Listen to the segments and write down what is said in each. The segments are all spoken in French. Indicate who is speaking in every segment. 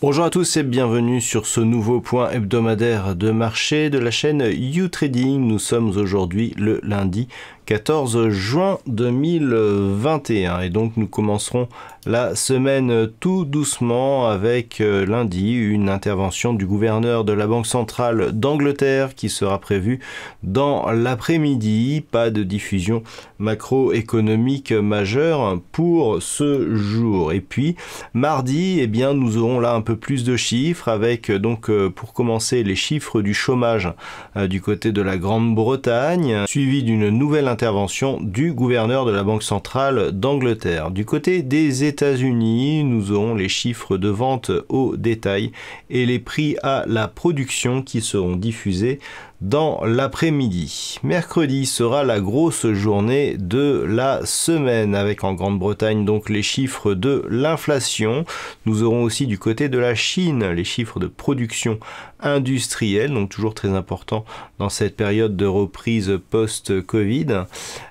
Speaker 1: Bonjour à tous et bienvenue sur ce nouveau point hebdomadaire de marché de la chaîne U-Trading. Nous sommes aujourd'hui le lundi 14 juin 2021. Et donc nous commencerons la semaine tout doucement avec euh, lundi une intervention du gouverneur de la Banque centrale d'Angleterre qui sera prévue dans l'après-midi. Pas de diffusion macroéconomique majeure pour ce jour. Et puis mardi, eh bien nous aurons là un peu plus de chiffres avec euh, donc euh, pour commencer les chiffres du chômage du côté de la Grande-Bretagne, suivi d'une nouvelle Intervention du gouverneur de la Banque centrale d'Angleterre. Du côté des États-Unis, nous aurons les chiffres de vente au détail et les prix à la production qui seront diffusés dans l'après-midi. Mercredi sera la grosse journée de la semaine avec en Grande-Bretagne donc les chiffres de l'inflation. Nous aurons aussi du côté de la Chine les chiffres de production industrielle, donc toujours très important dans cette période de reprise post-Covid.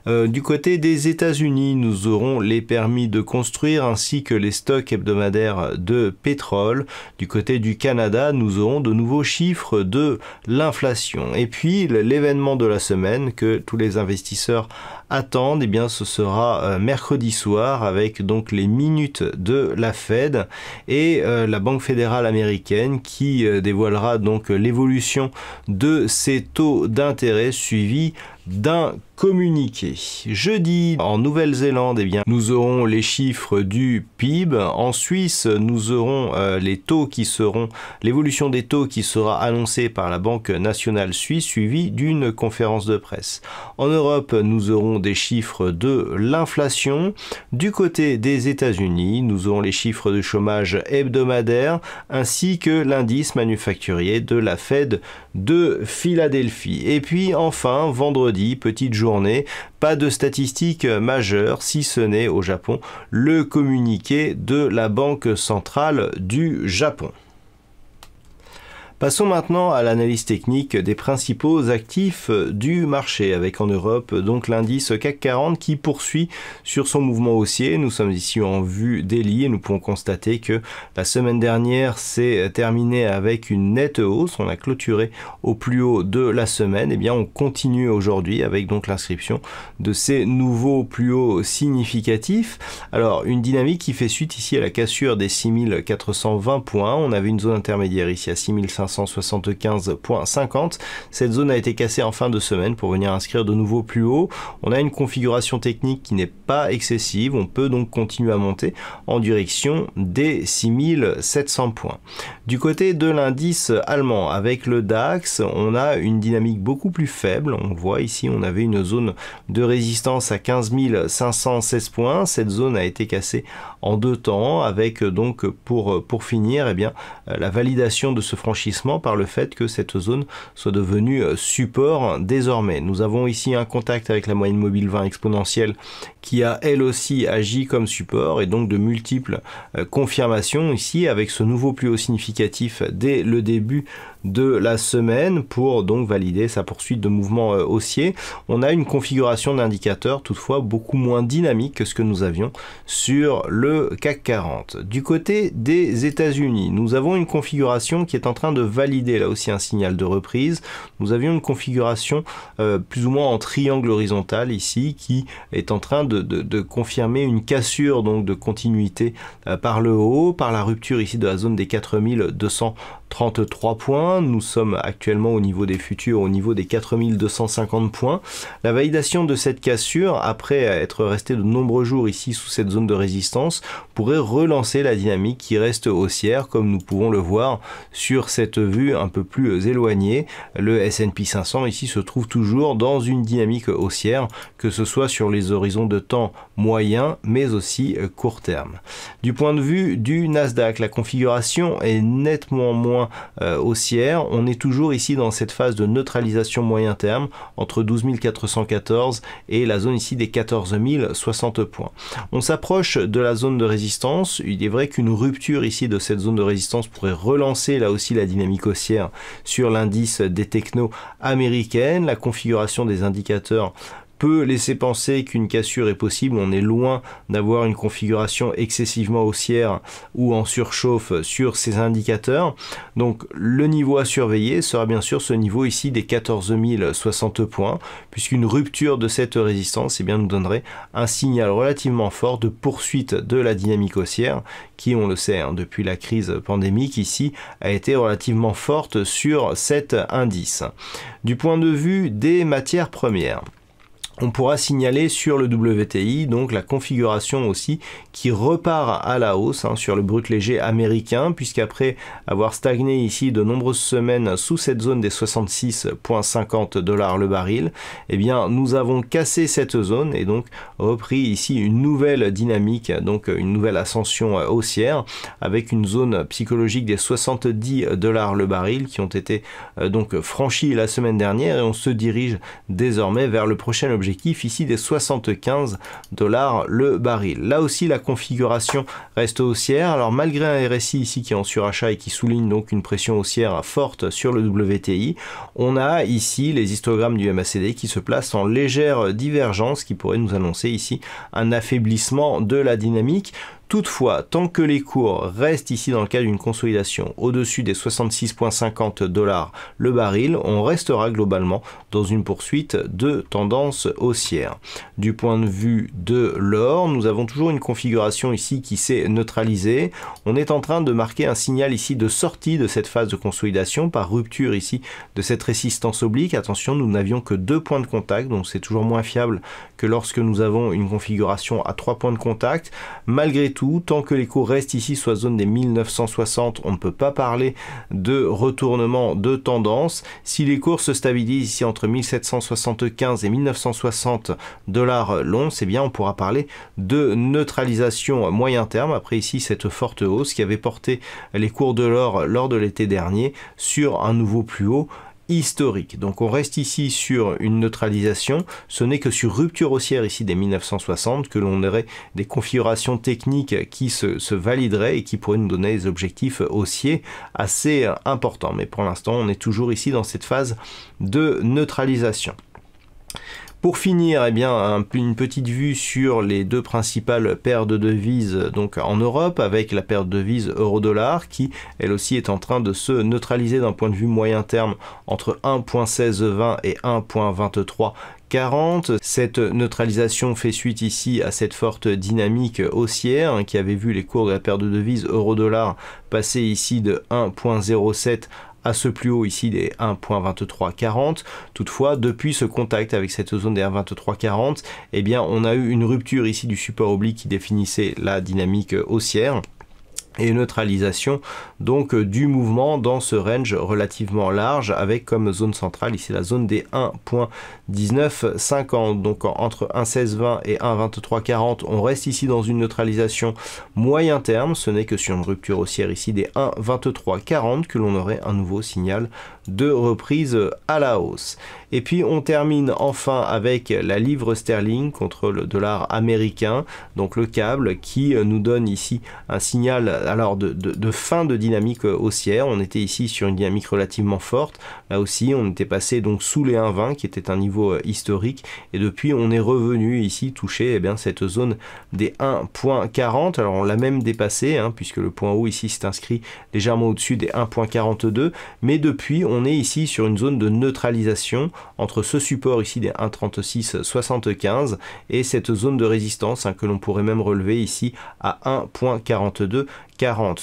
Speaker 1: Euh, du côté des États-Unis, nous aurons les permis de construire ainsi que les stocks hebdomadaires de pétrole. Du côté du Canada, nous aurons de nouveaux chiffres de l'inflation et puis l'événement de la semaine que tous les investisseurs attendent, eh bien ce sera euh, mercredi soir avec donc les minutes de la Fed et euh, la Banque fédérale américaine qui euh, dévoilera donc l'évolution de ces taux d'intérêt suivi d'un communiqué. Jeudi, en Nouvelle-Zélande, eh bien, nous aurons les chiffres du PIB. En Suisse, nous aurons les taux qui seront, l'évolution des taux qui sera annoncée par la Banque nationale suisse, suivie d'une conférence de presse. En Europe, nous aurons des chiffres de l'inflation. Du côté des États-Unis, nous aurons les chiffres de chômage hebdomadaire ainsi que l'indice manufacturier de la Fed de Philadelphie. Et puis enfin, vendredi, petite journée, pas de statistiques majeures si ce n'est au Japon le communiqué de la Banque centrale du Japon. Passons maintenant à l'analyse technique des principaux actifs du marché, avec en Europe donc l'indice CAC 40 qui poursuit sur son mouvement haussier. Nous sommes ici en vue daily et nous pouvons constater que la semaine dernière s'est terminée avec une nette hausse. On a clôturé au plus haut de la semaine. Et eh bien on continue aujourd'hui avec donc l'inscription de ces nouveaux plus hauts significatifs. Alors une dynamique qui fait suite ici à la cassure des 6420 points. On avait une zone intermédiaire ici à 6500 175.50 Cette zone a été cassée en fin de semaine pour venir inscrire de nouveau plus haut. On a une configuration technique qui n'est pas excessive. On peut donc continuer à monter en direction des 6700 points. Du côté de l'indice allemand, avec le DAX, on a une dynamique beaucoup plus faible. On voit ici, on avait une zone de résistance à 15 points. Cette zone a été cassée en deux temps avec donc pour, pour finir eh bien, euh, la validation de ce franchissement par le fait que cette zone soit devenue euh, support désormais. Nous avons ici un contact avec la moyenne mobile 20 exponentielle qui a elle aussi agi comme support et donc de multiples euh, confirmations ici avec ce nouveau plus haut significatif dès le début de la semaine pour donc valider sa poursuite de mouvement euh, haussier. On a une configuration d'indicateurs toutefois beaucoup moins dynamique que ce que nous avions sur le CAC 40. Du côté des États-Unis, nous avons une configuration qui est en train de valider là aussi un signal de reprise. Nous avions une configuration euh, plus ou moins en triangle horizontal ici qui est en train de, confirmer une cassure donc de continuité euh, par le haut, par la rupture ici de la zone des 4233 points nous sommes actuellement au niveau des futurs, au niveau des 4250 points. La validation de cette cassure, après être resté de nombreux jours ici sous cette zone de résistance, pourrait relancer la dynamique qui reste haussière, comme nous pouvons le voir sur cette vue un peu plus éloignée. Le S&P 500 ici se trouve toujours dans une dynamique haussière, que ce soit sur les horizons de temps moyen, mais aussi euh, court terme. Du point de vue du Nasdaq, la configuration est nettement moins euh, haussière on est toujours ici dans cette phase de neutralisation moyen terme entre 12 414 et la zone ici des 14 060 points. On s'approche de la zone de résistance. Il est vrai qu'une rupture ici de cette zone de résistance pourrait relancer là aussi la dynamique haussière sur l'indice des techno américaines. La configuration des indicateurs peut laisser penser qu'une cassure est possible. On est loin d'avoir une configuration excessivement haussière ou en surchauffe sur ces indicateurs. Donc le niveau à surveiller sera bien sûr ce niveau ici des 14 060 points, puisqu'une rupture de cette résistance eh bien, nous donnerait un signal relativement fort de poursuite de la dynamique haussière, qui on le sait hein, depuis la crise pandémique ici a été relativement forte sur cet indice. Du point de vue des matières premières on pourra signaler sur le WTI donc la configuration aussi qui repart à la hausse hein, sur le brut léger américain puisqu'après avoir stagné ici de nombreuses semaines sous cette zone des 66,50 dollars le baril, eh bien nous avons cassé cette zone et donc repris ici une nouvelle dynamique donc une nouvelle ascension haussière avec une zone psychologique des 70 dollars le baril qui ont été euh, donc franchies la semaine dernière et on se dirige désormais vers le prochain objectif objectif ici des 75 dollars le baril. Là aussi la configuration reste haussière. Alors malgré un RSI ici qui est en surachat et qui souligne donc une pression haussière forte sur le WTI, on a ici les histogrammes du MACD qui se placent en légère divergence qui pourrait nous annoncer ici un affaiblissement de la dynamique. Toutefois, tant que les cours restent ici dans le cadre d'une consolidation au-dessus des 66,50 dollars le baril, on restera globalement dans une poursuite de tendance haussière. Du point de vue de l'or, nous avons toujours une configuration ici qui s'est neutralisée. On est en train de marquer un signal ici de sortie de cette phase de consolidation par rupture ici de cette résistance oblique. Attention, nous n'avions que deux points de contact, donc c'est toujours moins fiable que lorsque nous avons une configuration à trois points de contact. Malgré tout, Tant que les cours restent ici soit zone des 1960, on ne peut pas parler de retournement de tendance. Si les cours se stabilisent ici entre 1775 et 1960 dollars l'once, c'est eh bien on pourra parler de neutralisation moyen terme. Après ici cette forte hausse qui avait porté les cours de l'or lors de l'été dernier sur un nouveau plus haut historique. Donc on reste ici sur une neutralisation, ce n'est que sur rupture haussière ici des 1960 que l'on aurait des configurations techniques qui se, se, valideraient et qui pourraient nous donner des objectifs haussiers assez importants. Mais pour l'instant on est toujours ici dans cette phase de neutralisation. Pour finir, eh bien, une petite vue sur les deux principales paires de devises donc en Europe, avec la paire de devises euro-dollar qui elle aussi est en train de se neutraliser d'un point de vue moyen terme entre 1.1620 et 1.2340 Cette neutralisation fait suite ici à cette forte dynamique haussière hein, qui avait vu les cours de la paire de devises euro-dollar passer ici de 1.07 à ce plus haut ici des 1.2340. Toutefois, depuis ce contact avec cette zone des 1.2340, eh bien, on a eu une rupture ici du support oblique qui définissait la dynamique haussière et neutralisation donc euh, du mouvement dans ce range relativement large avec comme zone centrale ici la zone des 1.1950 donc entre 1.1620 et 1.2340 on reste ici dans une neutralisation moyen terme ce n'est que sur une rupture haussière ici des 1.2340 que l'on aurait un nouveau signal de reprise à la hausse et puis on termine enfin avec la livre sterling contre le dollar américain donc le câble qui nous donne ici un signal alors de, fin de dynamique euh, haussière. On était ici sur une dynamique relativement forte. Là aussi, on était passé donc sous les 1,20 qui était un niveau euh, historique. Et depuis, on est revenu ici toucher eh bien, cette zone des 1,40. Alors on l'a même dépassé hein, puisque le point haut ici s'est inscrit légèrement au-dessus des 1,42. Mais depuis, on est ici sur une zone de neutralisation entre ce support ici des 1,36,75 et cette zone de résistance hein, que l'on pourrait même relever ici à 1,42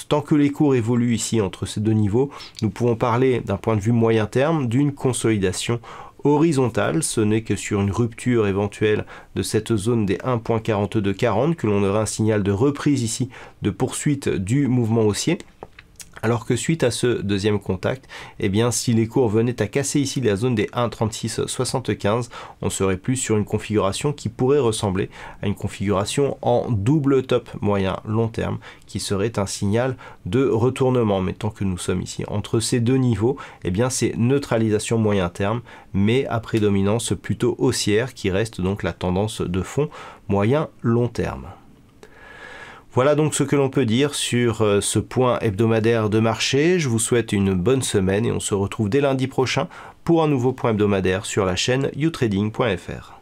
Speaker 1: Tant que les cours évoluent ici entre ces deux niveaux, nous pouvons parler d'un point de vue moyen terme d'une consolidation horizontale. Ce n'est que sur une rupture éventuelle de cette zone des 1.4240 que l'on aura un signal de reprise ici de poursuite du mouvement haussier. Alors que suite à ce deuxième contact, eh bien, si les cours venaient à casser ici la zone des 1,3675, on serait plus sur une configuration qui pourrait ressembler à une configuration en double top moyen long terme, qui serait un signal de retournement. Mais tant que nous sommes ici entre ces deux niveaux, eh bien, c'est neutralisation moyen terme, mais à prédominance plutôt haussière, qui reste donc la tendance de fond moyen long terme. Voilà donc ce que l'on peut dire sur euh, ce point hebdomadaire de marché. Je vous souhaite une bonne semaine et on se retrouve dès lundi prochain pour un nouveau point hebdomadaire sur la chaîne utrading.fr.